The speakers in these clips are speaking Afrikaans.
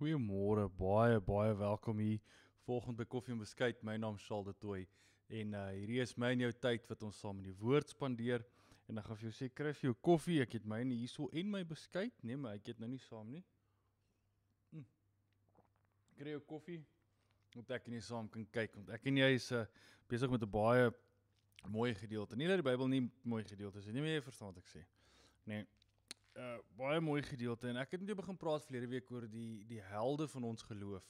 Goeiemôre, baie baie welkom hier volgende koffie en beskuit. My naam is Shaal de Tooi en uh, hierdie is my en jou tyd wat ons saam in die woord spandeer en ek gaan vir jou sê kry vir jou koffie. Ek het myne hierso en my beskuit, nee, maar ek het nou nie saam nie. Hm. Kry jou koffie want ek kan nie saam kan kyk want ek en jy is uh, besig met 'n baie mooi gedeelte. Nie net die Bybel nie, mooi gedeeltes. Jy nie meer verstaan wat ek sê. Nee. Eh, baie mooi gedeelte en ek het net begin praat verlede week oor die die helde van ons geloof.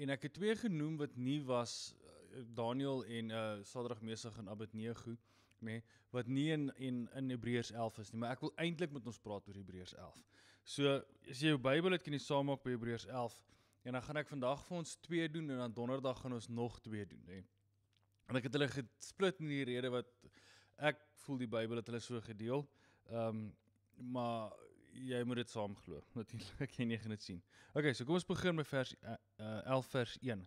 En ek het twee genoem wat nie was eh, Daniel en uh Sadrag Mesig en Abednego, nê, nee, wat nie in en in, in Hebreërs 11 is nie, maar ek wil eintlik met ons praat oor Hebreërs 11. So, as jy jou Bybel het, kan jy saammaak by Hebreërs 11. En dan gaan ek vandag vir ons twee doen en dan donderdag gaan ons nog twee doen, nê. Nee. En ek het hulle gesplit in die rede wat ek voel die Bybel het hulle so gedeel. Ehm um, maar jy moet dit saam glo. Natuurlik jy gaan dit sien. Okay, so kom ons begin met vers uh, uh, 11 vers 1.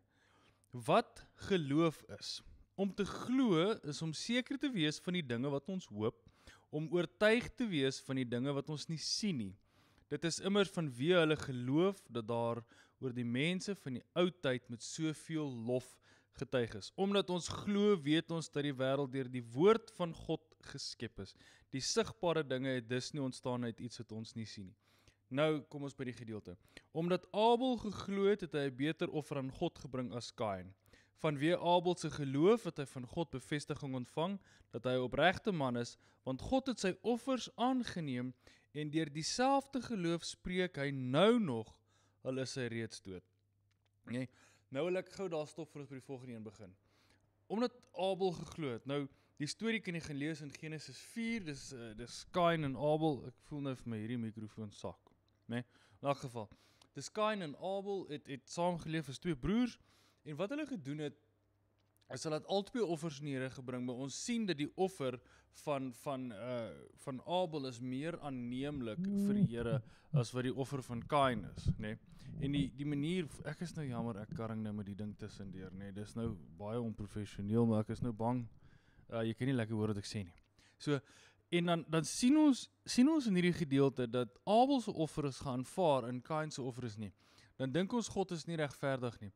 Wat geloof is? Om te glo is om seker te wees van die dinge wat ons hoop, om oortuig te wees van die dinge wat ons nie sien nie. Dit is immers vanweë hulle geloof dat daar oor die mense van die ou tyd met soveel lof getuig is. Omdat ons glo, weet ons dat die wêreld deur die woord van God geskep is. Die sigbare dinge het dus nie ontstaan uit iets wat ons nie sien nie. Nou kom ons by die gedeelte. Omdat Abel geglo het, het hy 'n beter offer aan God gebring as Kain. Vanweë Abel se geloof het hy van God bevestiging ontvang dat hy 'n opregte man is, want God het sy offers aangeneem en deur dieselfde geloof spreek hy nou nog al is hy reeds dood. Nee. Nou wil ek gou daar stop vir ons by die volgende een begin. Omdat Abel geglo het. Nou die storie kan jy gelees in Genesis 4. Dis uh, dis Kain en Abel. Ek voel nou vir my hierdie mikrofoon sak, né? Nee, in elk geval. Dis Kain en Abel het het saamgeleef as twee broers en wat hulle gedoen het is hulle het albei offers neer gebring, maar ons sien dat die offer van van uh van Abel is meer aanneemlik vir die Here as wat die offer van Kain is, né? Nee? En die die manier ek is nou jammer ek karring nou met die ding tussendeur, né? Nee? Dis nou baie onprofessioneel, maar ek is nou bang uh, jy kan nie lekker hoor wat ek sê nie. So en dan dan sien ons sien ons in hierdie gedeelte dat Abel se offer is geaanvaar en Kain se offer is nie. Dan dink ons God is nie regverdig nie.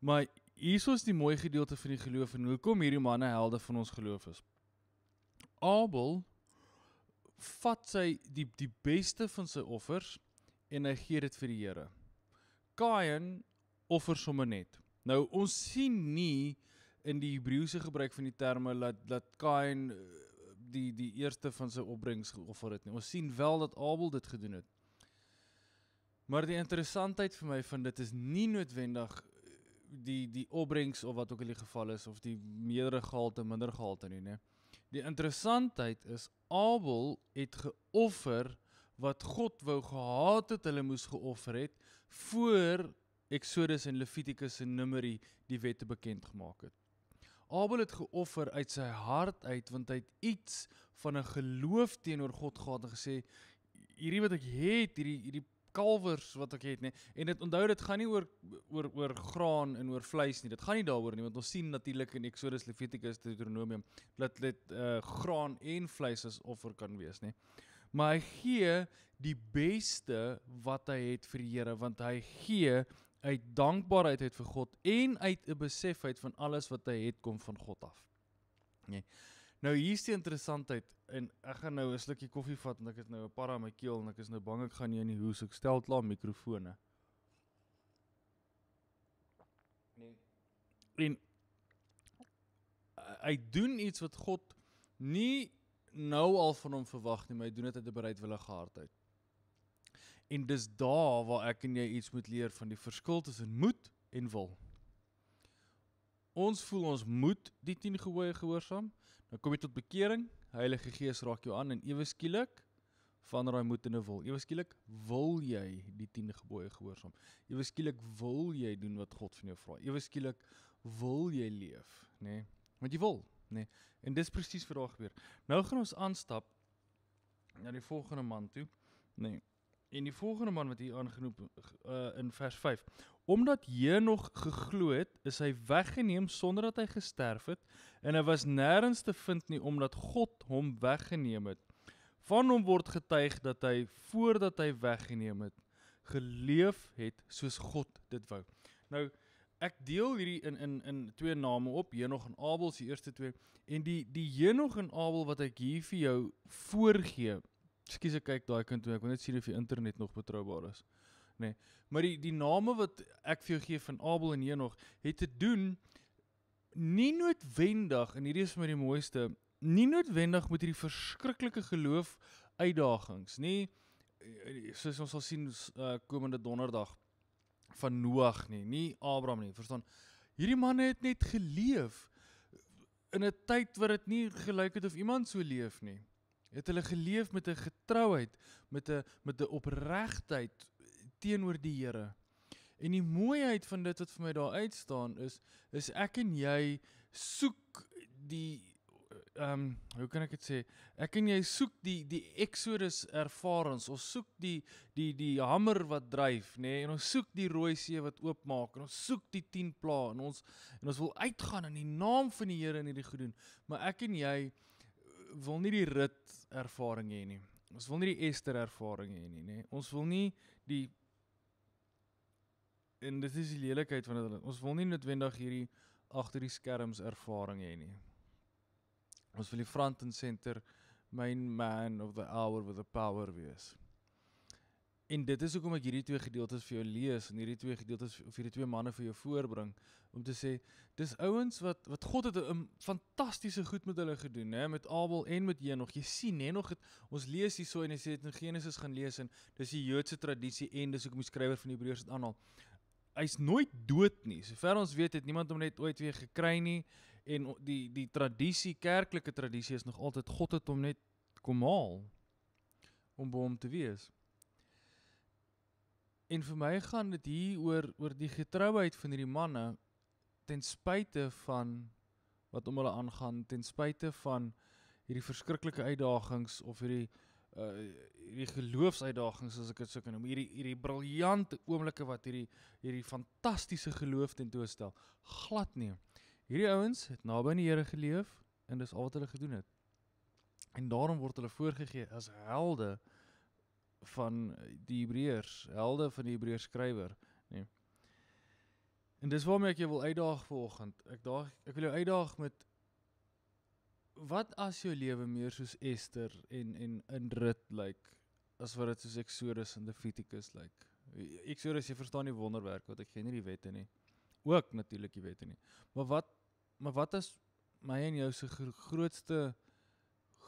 Maar hierso is die mooi gedeelte van die geloof en hoekom hierdie manne helde van ons geloof is. Abel vat sy die die beste van sy offers en hy gee dit vir die Here. Kain offer sommer net. Nou ons sien nie in die Hebreëse gebruik van die terme dat dat Kain eh, die die eerste van sy opbrengs geoffer het nie. Ons sien wel dat Abel dit gedoen het. Maar die interessantheid vir my van dit is nie noodwendig eh, die die opbrengs of wat ook al die geval is of die meerdere gehalte minder gehalte nie, né? Nee. Die interessantheid is Abel het geoffer wat God wou gehad het hulle moes geoffer het voor Exodus en Levitikus en Numeri die wette bekend gemaak het. Abel het geoffer uit sy hart uit want hy het iets van 'n geloof teenoor God gehad en gesê hierdie wat ek het, hierdie hierdie kalvers wat ek het nê. Nee. En dit onthou dit gaan nie oor oor oor graan en oor vleis nie. Dit gaan nie daaroor nie want ons sien natuurlik in Exodus, Levitikus, Deuteronomium dat dit uh graan en vleis as offer kan wees nê. Nee. Maar hy gee die beste wat hy het vir die Here want hy gee uit dankbaarheid uit vir God en uit 'n besefheid van alles wat hy het kom van God af. Nee. Nou hier's die interessantheid en ek gaan nou 'n slukkie koffie vat want ek het nou 'n paar aan my keel en ek is nou bang ek gaan nie in die hoes ek stel klaar mikrofone. Nee. En hy doen iets wat God nie nou al van hom verwag nie, maar hy doen dit uit 'n bereidwillige hart uit. En dis daar waar ek en jy iets moet leer van die verskil tussen moed en wil. Ons voel ons moed die 10 gebooie gehoorsaam, dan nou kom jy tot bekering, Heilige Gees raak jou aan en ewe skielik van raai moed en wil. Ewe skielik wil jy die 10 gebooie gehoorsaam. Ewe skielik wil jy doen wat God van jou vra. Ewe skielik wil jy leef, nê? Nee? Want jy wil, nê? Nee? En dis presies wat daar gebeur. Nou gaan ons aanstap na die volgende man toe, nê? Nee en die volgende man wat hier aangenoem uh, eh, in vers 5 omdat hy nog geglo het is hy weggeneem sonder dat hy gesterf het en hy was nêrens te vind nie omdat God hom weggeneem het van hom word getuig dat hy voordat hy weggeneem het geleef het soos God dit wou nou ek deel hierdie in in in twee name op Henog en Abel se eerste twee en die die Henog en Abel wat ek hier vir jou voorgee Skus ek kyk daai kind toe ek wil net sien of die internet nog betroubaar is. Nê. Nee. Maar die die name wat ek vir jou gee van Abel en Henog het te doen nie noodwendig en hierdie is vir my die mooiste nie noodwendig met hierdie verskriklike geloof uitdagings nie soos ons sal sien uh, komende donderdag van Noag nie nie Abraham nie verstaan hierdie man het net geleef in 'n tyd wat dit nie gelyk het of iemand so leef nie het hulle geleef met 'n getrouheid met 'n met 'n opregtheid teenoor die Here. En die mooiheid van dit wat vir my daar uit staan is is ek en jy soek die ehm um, hoe kan ek dit sê? Ek en jy soek die die Exodus ervarings. Ons soek die die die hamer wat dryf, nê? Nee? En ons soek die rooi see wat oopmaak en ons soek die 10 plaas en ons en ons wil uitgaan in die naam van die Here en hierdie goed doen. Maar ek en jy wil nie die rit ervaring hê nie. Ons wil nie die Ester ervaring hê nie, nê. Ons wil nie die en dit is die lelikheid van dit. Ons wil nie noodwendig hierdie agter die skerms ervaring hê nie. Ons wil die front and center main man of the hour with the power wees. En dit is hoekom ek hierdie twee gedeeltes vir jou lees en hierdie twee gedeeltes of hierdie twee manne vir jou voorbring om te sê dis ouens wat wat God het 'n fantastiese goed met hulle gedoen hè met Abel en met Henog. Jy sien hè nog het, ons lees hierso en hy sê dit in Genesis gaan lees en dis die Joodse tradisie en dis hoekom die skrywer van Hebreërs dit aanhaal. Hy's nooit dood nie. Sover ons weet het niemand hom net ooit weer gekry nie en die die tradisie kerklike tradisie is nog altyd God het hom net kom haal om by hom te wees. En vir my gaan dit hier oor oor die getrouheid van hierdie manne ten spyte van wat om hulle aangaan, ten spyte van hierdie verskriklike uitdagings of hierdie uh hierdie geloofsuitdagings as ek dit sou kan noem. Hierdie hierdie briljante oomblikke wat hierdie hierdie fantastiese geloof ten toon stel. Glad nie. Hierdie ouens het naby aan die Here geleef en dis al wat hulle gedoen het. En daarom word hulle voorgegee as helde uh van die Hebreërs, helde van die Hebreërs skrywer, nê. Nee. En dis waarmee ek jou wil uitdaag vanoggend. Ek daag ek wil jou uitdaag met wat as jou lewe meer soos Ester en en in Rut lyk like, as wat dit soos Exodus en Levitikus lyk. Like. Exodus jy verstaan nie wonderwerk wat ek gee nie die wette nie. Ook natuurlik die wette nie. Maar wat maar wat is my en jou se grootste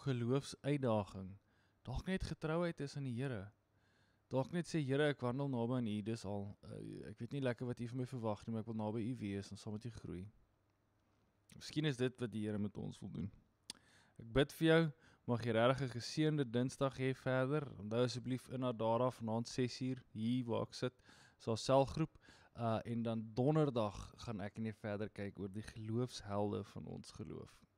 geloofsuitdaging? dalk net getrouheid is aan die Here. Dalk net sê Here, ek wandel naby aan U, dis al. Uh, ek weet nie lekker wat U vir my verwag nie, maar ek wil naby U wees en saam met U groei. Miskien is dit wat die Here met ons wil doen. Ek bid vir jou, mag jy regtig 'n geseënde Dinsdag hê verder. Onthou asseblief in haar daar af vanaand 6uur hier waar ek sit, so 'n selgroep uh en dan donderdag gaan ek en jy verder kyk oor die geloofshelde van ons geloof.